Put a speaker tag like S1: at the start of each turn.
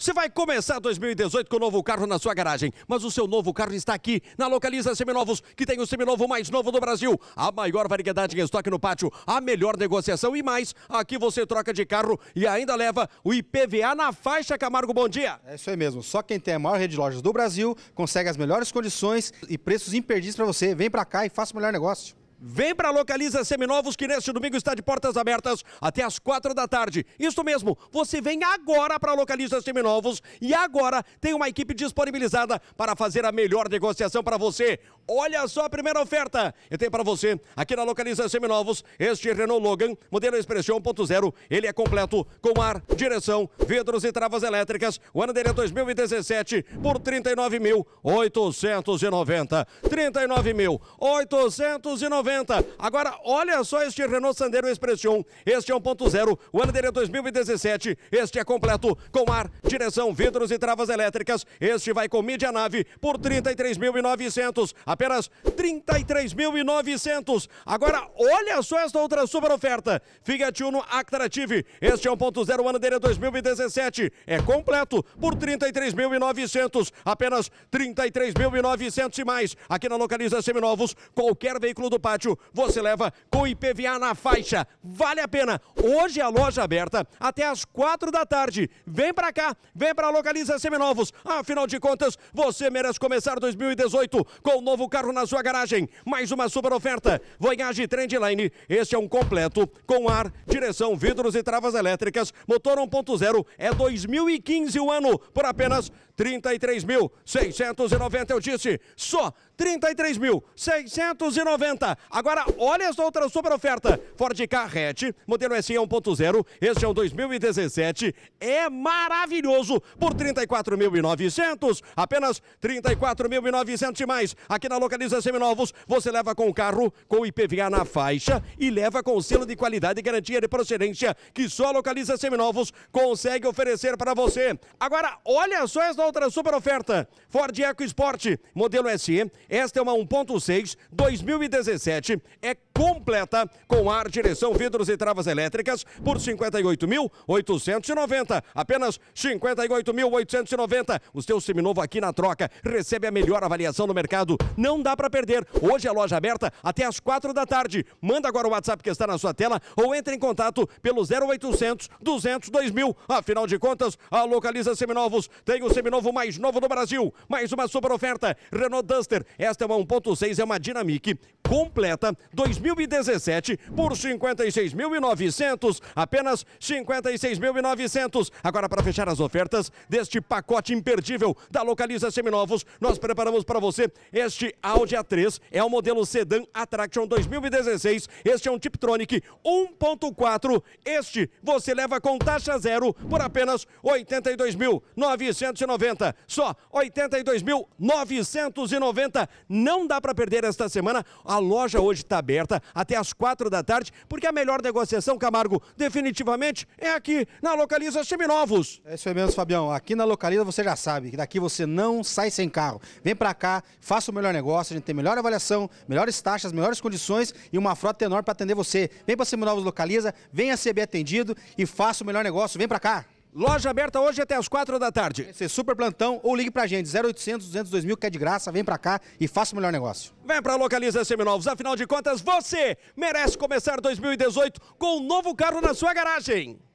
S1: Você vai começar 2018 com o um novo carro na sua garagem, mas o seu novo carro está aqui na Localiza Seminovos, que tem o seminovo mais novo do Brasil. A maior variedade em estoque no pátio, a melhor negociação e mais. Aqui você troca de carro e ainda leva o IPVA na faixa. Camargo, bom dia.
S2: É isso aí mesmo. Só quem tem a maior rede de lojas do Brasil consegue as melhores condições e preços imperdíveis para você. Vem para cá e faça o melhor negócio.
S1: Vem para a Localiza Seminovos, que neste domingo está de portas abertas até as quatro da tarde. Isso mesmo, você vem agora para a Localiza Seminovos e agora tem uma equipe disponibilizada para fazer a melhor negociação para você. Olha só a primeira oferta. Eu tenho para você, aqui na Localiza Seminovos, este é Renault Logan, modelo Expressão 1.0. Ele é completo com ar, direção, vidros e travas elétricas. O ano dele é 2017 por 39.890. 39.890. Agora, olha só este Renault Sandero Expression. Este é 1.0, o ano dele é 2017. Este é completo com ar, direção, vidros e travas elétricas. Este vai com mídia nave por 33.900, apenas 33.900. Agora, olha só esta outra super oferta. Fiat Uno Actrative. Este é 1.0, o ano dele é 2017. É completo por 33.900, apenas 33.900 e mais. Aqui na Localiza Seminovos, qualquer veículo do pátio você leva com IPVA na faixa. Vale a pena. Hoje a loja aberta até as quatro da tarde. Vem para cá, vem para Localiza Seminovos. Afinal de contas, você merece começar 2018 com o um novo carro na sua garagem. Mais uma super oferta. Voyage Trendline. Este é um completo com ar, direção, vidros e travas elétricas. Motor 1.0 é 2015 o ano por apenas 33.690. Eu disse só 33.690. Agora, olha essa outra super oferta. Ford Carrete, modelo SE 1.0, este é um 2017, é maravilhoso, por 34.900, apenas 34.900 e mais. Aqui na Localiza Seminovos, você leva com o carro, com IPVA na faixa e leva com o selo de qualidade e garantia de procedência que só a Localiza Seminovos consegue oferecer para você. Agora, olha só essa outra super oferta. Ford EcoSport, modelo SE, esta é uma 1.6, 2017. 2017 é completa com ar, direção, vidros e travas elétricas por 58.890. Apenas 58.890. O seu seminovo aqui na troca recebe a melhor avaliação no mercado. Não dá para perder. Hoje a loja aberta até às 4 da tarde. Manda agora o WhatsApp que está na sua tela ou entre em contato pelo 0800 200 2000. Afinal de contas, a Localiza Seminovos tem o seminovo mais novo do Brasil. Mais uma super oferta. Renault Duster. Esta é uma 1.6, é uma Dynamic completa completa 2017 por 56.900, apenas 56.900. Agora para fechar as ofertas deste pacote imperdível da Localiza Seminovos, nós preparamos para você este Audi A3, é o modelo sedã Attraction 2016. Este é um Tiptronic 1.4. Este você leva com taxa zero por apenas 82.990. Só 82.990. Não dá para perder esta semana a loja loja hoje está aberta até as quatro da tarde, porque a melhor negociação, Camargo, definitivamente é aqui, na Localiza Seminovos.
S2: É isso aí mesmo, Fabião. Aqui na Localiza você já sabe que daqui você não sai sem carro. Vem para cá, faça o melhor negócio, a gente tem melhor avaliação, melhores taxas, melhores condições e uma frota enorme para atender você. Vem para Seminovos Localiza, venha ser bem atendido e faça o melhor negócio. Vem para cá. Loja aberta hoje até as quatro da tarde. Esse super plantão ou ligue pra gente, 0800 200 2000, que é de graça, vem pra cá e faça o melhor negócio.
S1: Vem pra Localiza Seminovos, afinal de contas, você merece começar 2018 com um novo carro na sua garagem.